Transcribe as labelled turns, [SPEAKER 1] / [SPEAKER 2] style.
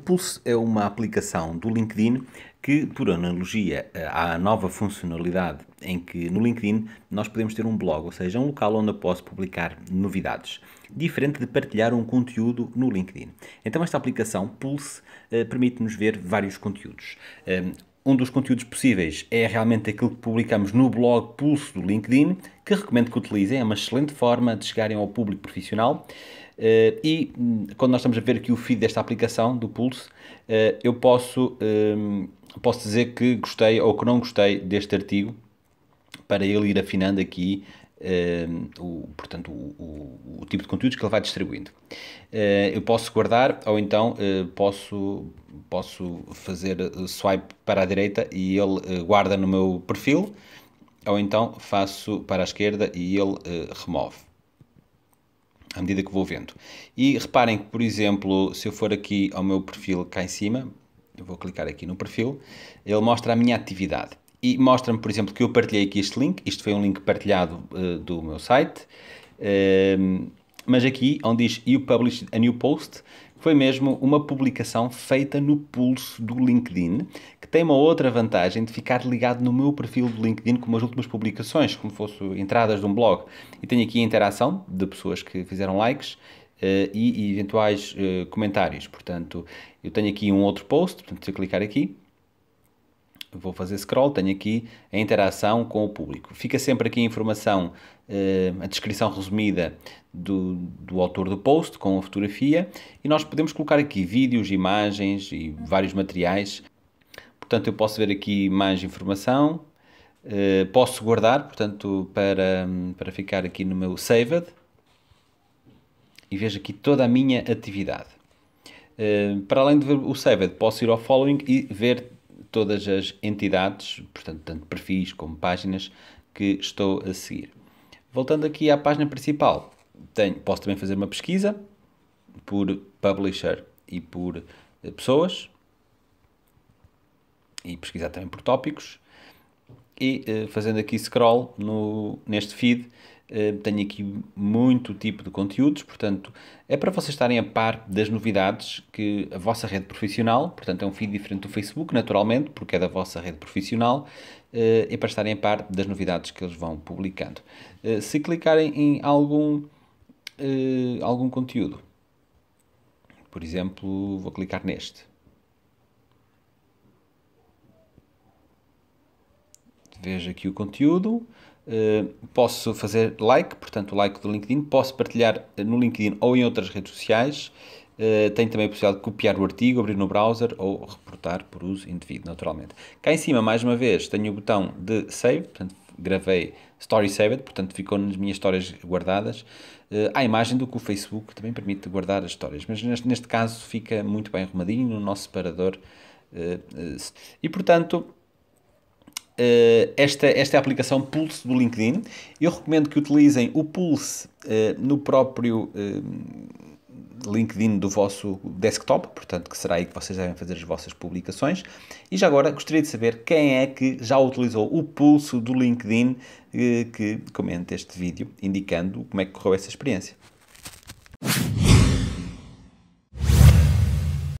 [SPEAKER 1] O Pulse é uma aplicação do LinkedIn que, por analogia à eh, nova funcionalidade em que no LinkedIn nós podemos ter um blog, ou seja, um local onde eu posso publicar novidades, diferente de partilhar um conteúdo no LinkedIn. Então, esta aplicação Pulse eh, permite-nos ver vários conteúdos. Eh, um dos conteúdos possíveis é realmente aquilo que publicamos no blog Pulse do LinkedIn, que recomendo que utilizem, é uma excelente forma de chegarem ao público profissional. Eh, e hum, quando nós estamos a ver aqui o feed desta aplicação, do Pulse, eh, eu posso, hum, posso dizer que gostei ou que não gostei deste artigo, para ele ir afinando aqui hum, o, portanto, o, o, o, tipo de conteúdos que ele vai distribuindo. Uh, eu posso guardar ou então uh, posso, posso fazer swipe para a direita e ele uh, guarda no meu perfil, ou então faço para a esquerda e ele remove à medida que vou vendo. E reparem que, por exemplo, se eu for aqui ao meu perfil cá em cima, eu vou clicar aqui no perfil, ele mostra a minha atividade. E mostra-me, por exemplo, que eu partilhei aqui este link, isto foi um link partilhado uh, do meu site, uh, mas aqui onde diz You published a new post, foi mesmo uma publicação feita no pulso do LinkedIn, que tem uma outra vantagem de ficar ligado no meu perfil do LinkedIn com as últimas publicações, como fosse entradas de um blog. E tenho aqui a interação de pessoas que fizeram likes Uh, e, e, eventuais uh, comentários. Portanto, eu tenho aqui um outro post, portanto, se eu clicar aqui, vou fazer scroll, tenho aqui a interação com o público. Fica sempre aqui a informação, eh, a descrição resumida do, do autor do post com a fotografia e nós podemos colocar aqui vídeos, imagens e vários materiais. Portanto, eu posso ver aqui mais informação, eh, posso guardar, portanto, para, para ficar aqui no meu Saved e vejo aqui toda a minha atividade. Eh, para além de ver o Saved, posso ir ao Following e ver todas as entidades, portanto, tanto perfis como páginas que estou a seguir. Voltando aqui à página principal, tenho, posso também fazer uma pesquisa por publisher e por eh, pessoas e pesquisar também por tópicos e eh, fazendo aqui scroll no, neste feed eh, tenho aqui muito tipo de conteúdos, portanto, é para vocês estarem a par das novidades que a vossa rede profissional, portanto, é um feed diferente do Facebook, naturalmente, porque é da vossa rede profissional, eh, é para estarem a par das novidades que eles vão publicando. Eh, se clicarem em algum, algum conteúdo, por exemplo, vou clicar neste. vejo aqui o conteúdo, eh, posso fazer like, portanto, o like do LinkedIn, posso partilhar eh, no LinkedIn ou em outras redes sociais. Uh, também a possibilidade de copiar o artigo, abrir no browser ou reportar por uso indevido, naturalmente. Cá em cima, mais uma vez, tenho o botão de Save, portanto, gravei Story Saved, portanto, ficou nas minhas histórias guardadas. Uh, a imagem do que o Facebook também permite guardar as histórias, mas neste, neste caso fica muito bem arrumadinho no nosso separador. Uh, e, portanto, eh, esta, esta é a aplicação Pulse do LinkedIn. Eu recomendo que utilizem o Pulse eh, no próprio eh, LinkedIn do vosso desktop, portanto, que será aí que vocês devem fazer as vossas publicações. E já agora gostaria de saber quem é que já utilizou o Pulse do LinkedIn que comente este vídeo, indicando como é que correu essa experiência.